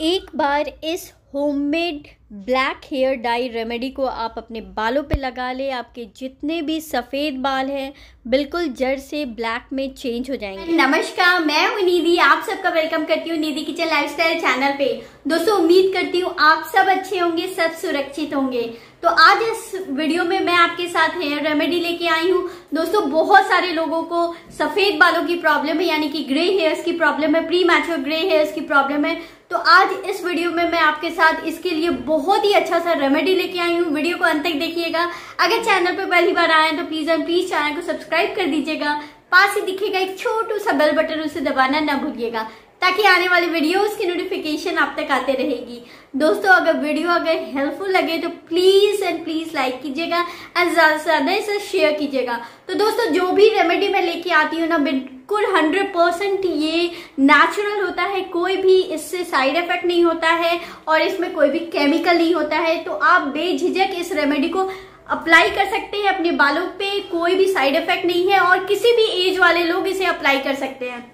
एक बार इस homemade black hair dye remedy को आप अपने बालों पे लगा ले आपके जितने भी सफ़ेद बाल हैं बिल्कुल जड़ से ब्लैक में चेंज हो जाएंगे नमस्कार मैं हूँ निधि आप सबका वेलकम करती हूँ निधि किचन लाइफस्टाइल चैनल पे दोस्तों उम्मीद करती हूँ आप सब अच्छे होंगे सब सुरक्षित होंगे तो आज इस वीडियो में मैं आपके साथ हेयर रेमेडी लेके आई हूँ दोस्तों बहुत सारे लोगों को सफेद बालों की प्रॉब्लम है यानी कि ग्रे हेयर्स की प्रॉब्लम है प्री मैच्योर ग्रे हेयर्स की प्रॉब्लम है तो आज इस वीडियो में मैं आपके साथ इसके लिए बहुत ही अच्छा सा रेमेडी लेके आई हूँ वीडियो को अंत तक देखिएगा अगर चैनल पर पहली बार आए तो प्लीज एंड प्लीज चैनल को सब्सक्राइब कर दीजिएगा पास ही दिखेगा एक छोटू सा बेल बटन उसे दबाना ना भूलिएगा ताकि आने वाले वीडियोस की नोटिफिकेशन आप तक आते रहेगी दोस्तों अगर वीडियो अगर हेल्पफुल लगे तो प्लीज एंड प्लीज लाइक कीजिएगा एंड ज्यादा से ज्यादा इसे शेयर कीजिएगा तो दोस्तों जो भी रेमेडी मैं लेके आती हूँ ना बिल्कुल हंड्रेड परसेंट ये नेचुरल होता है कोई भी इससे साइड इफेक्ट नहीं होता है और इसमें कोई भी केमिकल नहीं होता है तो आप बेझिझक इस रेमेडी को अप्लाई कर सकते हैं अपने बालों पे कोई भी साइड इफेक्ट नहीं है और किसी भी एज वाले लोग इसे अप्लाई कर सकते हैं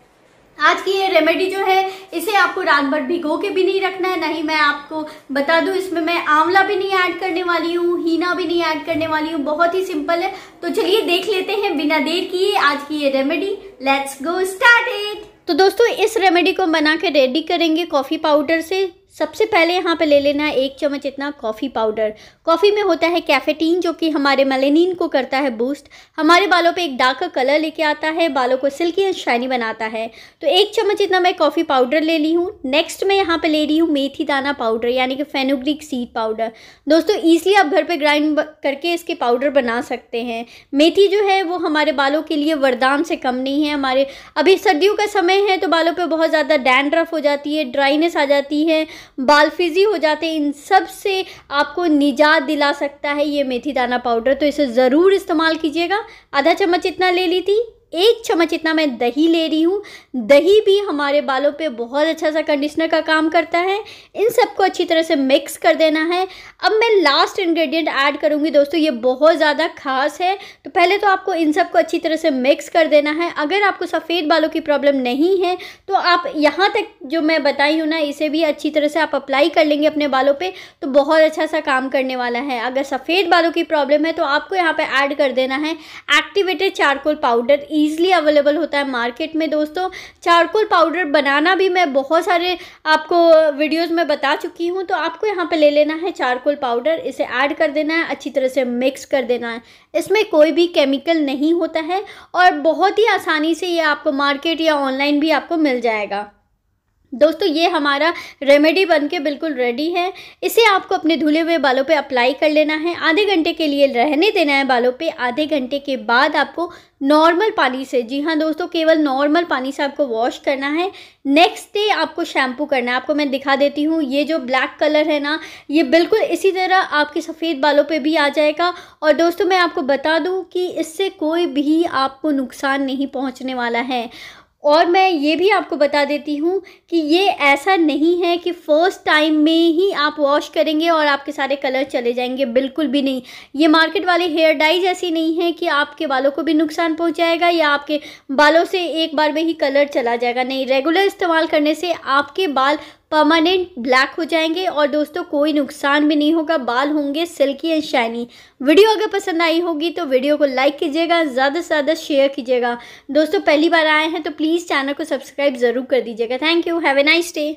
आज की ये रेमेडी जो है इसे आपको रात भर भिगो के भी नहीं रखना है नहीं मैं आपको बता दूं इसमें मैं आंवला भी नहीं ऐड करने वाली हूँ हीना भी नहीं ऐड करने वाली हूँ बहुत ही सिंपल है तो चलिए देख लेते हैं बिना देर किए आज की ये रेमेडी लेट्स गो स्टार्ट तो दोस्तों इस रेमेडी को बना के रेडी करेंगे कॉफ़ी पाउडर से सबसे पहले यहाँ पे ले लेना है एक चम्मच इतना कॉफ़ी पाउडर कॉफ़ी में होता है कैफेटीन जो कि हमारे मेलेनिन को करता है बूस्ट हमारे बालों पे एक डार्क कलर लेके आता है बालों को सिल्की एंड शाइनी बनाता है तो एक चम्मच इतना मैं कॉफ़ी पाउडर ले ली हूँ नेक्स्ट मैं यहाँ पर ले रही हूँ मेथी दाना पाउडर यानी कि फेनोग्रिक सीड पाउडर दोस्तों ईजिली आप घर पर ग्राइंड करके इसके पाउडर बना सकते हैं मेथी जो है वो हमारे बालों के लिए वरदान से कम नहीं है हमारे अभी सर्दियों का समय है तो बालों पर बहुत ज़्यादा डैंड्रफ हो जाती है ड्राइनेस आ जाती है बालफिजी हो जाते हैं इन सब से आपको निजात दिला सकता है ये मेथी दाना पाउडर तो इसे ज़रूर इस्तेमाल कीजिएगा आधा चम्मच इतना ले ली थी एक चम्मच इतना मैं दही ले रही हूँ दही भी हमारे बालों पे बहुत अच्छा सा कंडीशनर का काम करता है इन सबको अच्छी तरह से मिक्स कर देना है अब मैं लास्ट इंग्रेडिएंट ऐड करूँगी दोस्तों ये बहुत ज़्यादा खास है तो पहले तो आपको इन सबको अच्छी तरह से मिक्स कर देना है अगर आपको सफ़ेद बालों की प्रॉब्लम नहीं है तो आप यहाँ तक जो मैं बताई हूँ ना इसे भी अच्छी तरह से आप अप्लाई कर लेंगे अपने बालों पर तो बहुत अच्छा सा काम करने वाला है अगर सफ़ेद बालों की प्रॉब्लम है तो आपको यहाँ पर ऐड कर देना है एक्टिवेटेड चारकोल पाउडर ई ईज़िली अवेलेबल होता है मार्केट में दोस्तों चारकोल पाउडर बनाना भी मैं बहुत सारे आपको वीडियोस में बता चुकी हूँ तो आपको यहाँ पे ले लेना है चारकोल पाउडर इसे ऐड कर देना है अच्छी तरह से मिक्स कर देना है इसमें कोई भी केमिकल नहीं होता है और बहुत ही आसानी से ये आपको मार्केट या ऑनलाइन भी आपको मिल जाएगा दोस्तों ये हमारा रेमेडी बन के बिल्कुल रेडी है इसे आपको अपने धुले हुए बालों पे अप्लाई कर लेना है आधे घंटे के लिए रहने देना है बालों पे आधे घंटे के बाद आपको नॉर्मल पानी से जी हाँ दोस्तों केवल नॉर्मल पानी से आपको वॉश करना है नेक्स्ट डे आपको शैम्पू करना है आपको मैं दिखा देती हूँ ये जो ब्लैक कलर है ना ये बिल्कुल इसी तरह आपके सफ़ेद बालों पे भी आ जाएगा और दोस्तों मैं आपको बता दूँ कि इससे कोई भी आपको नुकसान नहीं पहुँचने वाला है और मैं ये भी आपको बता देती हूँ कि ये ऐसा नहीं है कि फ़र्स्ट टाइम में ही आप वॉश करेंगे और आपके सारे कलर चले जाएंगे बिल्कुल भी नहीं ये मार्केट वाले हेयर डाइज ऐसी नहीं है कि आपके बालों को भी नुकसान पहुँचाएगा या आपके बालों से एक बार में ही कलर चला जाएगा नहीं रेगुलर इस्तेमाल करने से आपके बाल परमानेंट ब्लैक हो जाएंगे और दोस्तों कोई नुकसान भी नहीं होगा बाल होंगे सिल्की एंड शाइनी वीडियो अगर पसंद आई होगी तो वीडियो को लाइक कीजिएगा ज़्यादा से ज़्यादा शेयर कीजिएगा दोस्तों पहली बार आए हैं तो प्लीज़ चैनल को सब्सक्राइब ज़रूर कर दीजिएगा thank you have a nice day